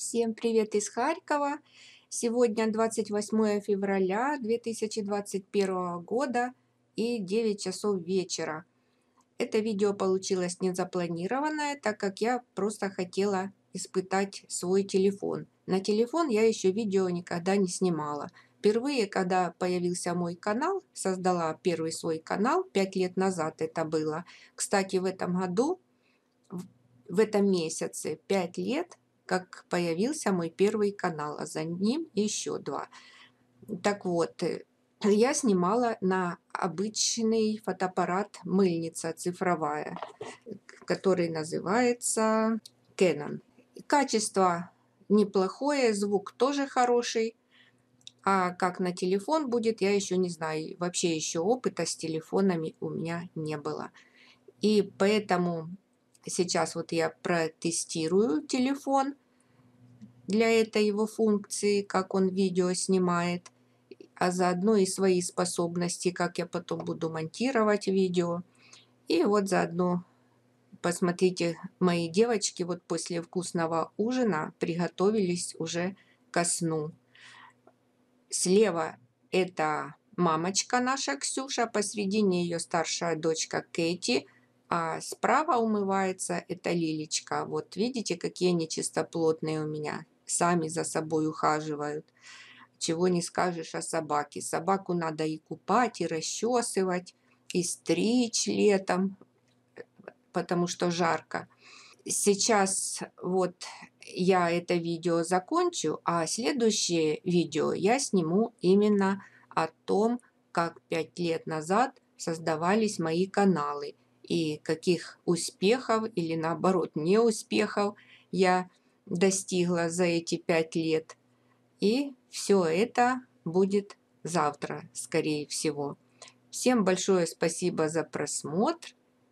Всем привет из Харькова. Сегодня 28 февраля 2021 года и 9 часов вечера. Это видео получилось незапланированное, так как я просто хотела испытать свой телефон. На телефон я еще видео никогда не снимала. Впервые, когда появился мой канал, создала первый свой канал, 5 лет назад это было. Кстати, в этом году в этом месяце 5 лет как появился мой первый канал, а за ним еще два. Так вот, э, я снимала на обычный фотоаппарат мыльница цифровая, который называется Canon. Качество неплохое, звук тоже хороший. А как на телефон будет, я еще не знаю. Вообще еще опыта с телефонами у меня не было. И поэтому сейчас вот я протестирую телефон – для этой его функции, как он видео снимает, а заодно и свои способности, как я потом буду монтировать видео. И вот заодно посмотрите, мои девочки вот после вкусного ужина приготовились уже ко сну. Слева это мамочка наша Ксюша, посредине ее старшая дочка Кэти, а справа умывается это Лилечка. Вот видите, какие они чистоплотные у меня сами за собой ухаживают. Чего не скажешь о собаке. Собаку надо и купать, и расчесывать, и стричь летом, потому что жарко. Сейчас вот я это видео закончу, а следующее видео я сниму именно о том, как пять лет назад создавались мои каналы и каких успехов или наоборот неуспехов я достигла за эти пять лет. И все это будет завтра, скорее всего. Всем большое спасибо за просмотр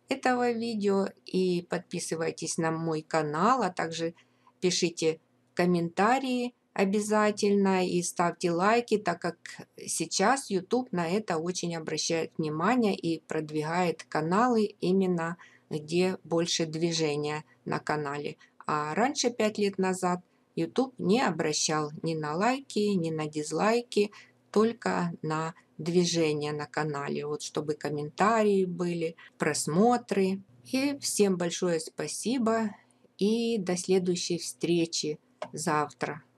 этого видео и подписывайтесь на мой канал, а также пишите комментарии обязательно и ставьте лайки, так как сейчас YouTube на это очень обращает внимание и продвигает каналы именно где больше движения на канале а раньше, пять лет назад, YouTube не обращал ни на лайки, ни на дизлайки, только на движение на канале, вот чтобы комментарии были, просмотры. И всем большое спасибо и до следующей встречи завтра.